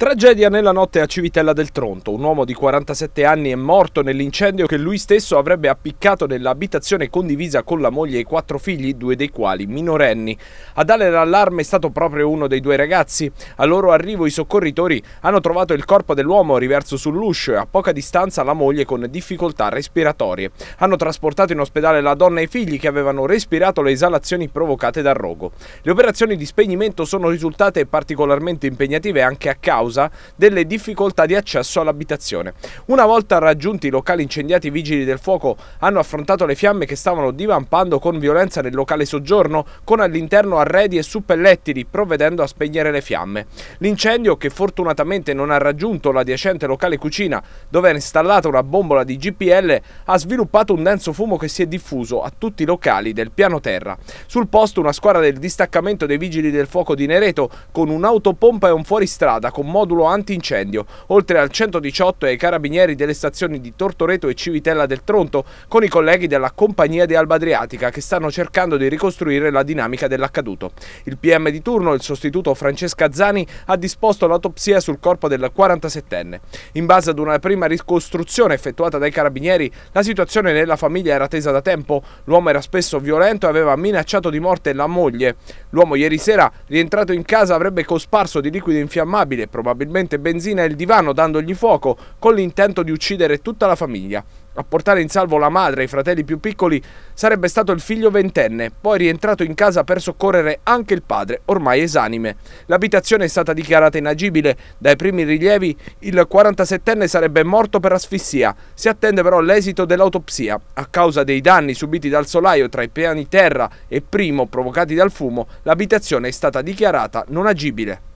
Tragedia nella notte a Civitella del Tronto. Un uomo di 47 anni è morto nell'incendio che lui stesso avrebbe appiccato nell'abitazione condivisa con la moglie e i quattro figli, due dei quali minorenni. A dare l'allarme è stato proprio uno dei due ragazzi. A loro arrivo i soccorritori hanno trovato il corpo dell'uomo riverso sull'uscio e a poca distanza la moglie con difficoltà respiratorie. Hanno trasportato in ospedale la donna e i figli che avevano respirato le esalazioni provocate dal rogo. Le operazioni di spegnimento sono risultate particolarmente impegnative anche a causa causa delle difficoltà di accesso all'abitazione. Una volta raggiunti i locali incendiati, i vigili del fuoco hanno affrontato le fiamme che stavano divampando con violenza nel locale soggiorno, con all'interno arredi e suppellettili, provvedendo a spegnere le fiamme. L'incendio, che fortunatamente non ha raggiunto l'adiacente locale cucina, dove era installata una bombola di GPL, ha sviluppato un denso fumo che si è diffuso a tutti i locali del piano terra. Sul posto una squadra del distaccamento dei vigili del fuoco di Nereto, con un'autopompa e un fuoristrada, con moto modulo antincendio, oltre al 118 e ai carabinieri delle stazioni di Tortoreto e Civitella del Tronto, con i colleghi della Compagnia di Alba Adriatica che stanno cercando di ricostruire la dinamica dell'accaduto. Il PM di turno, il sostituto Francesca Zani, ha disposto l'autopsia sul corpo del 47enne. In base ad una prima ricostruzione effettuata dai carabinieri, la situazione nella famiglia era tesa da tempo. L'uomo era spesso violento e aveva minacciato di morte la moglie. L'uomo ieri sera, rientrato in casa, avrebbe cosparso di liquido infiammabile, probabilmente probabilmente benzina e il divano dandogli fuoco con l'intento di uccidere tutta la famiglia. A portare in salvo la madre e i fratelli più piccoli sarebbe stato il figlio ventenne, poi rientrato in casa per soccorrere anche il padre, ormai esanime. L'abitazione è stata dichiarata inagibile, dai primi rilievi il 47enne sarebbe morto per asfissia, si attende però l'esito dell'autopsia. A causa dei danni subiti dal solaio tra i piani terra e primo provocati dal fumo, l'abitazione è stata dichiarata non agibile.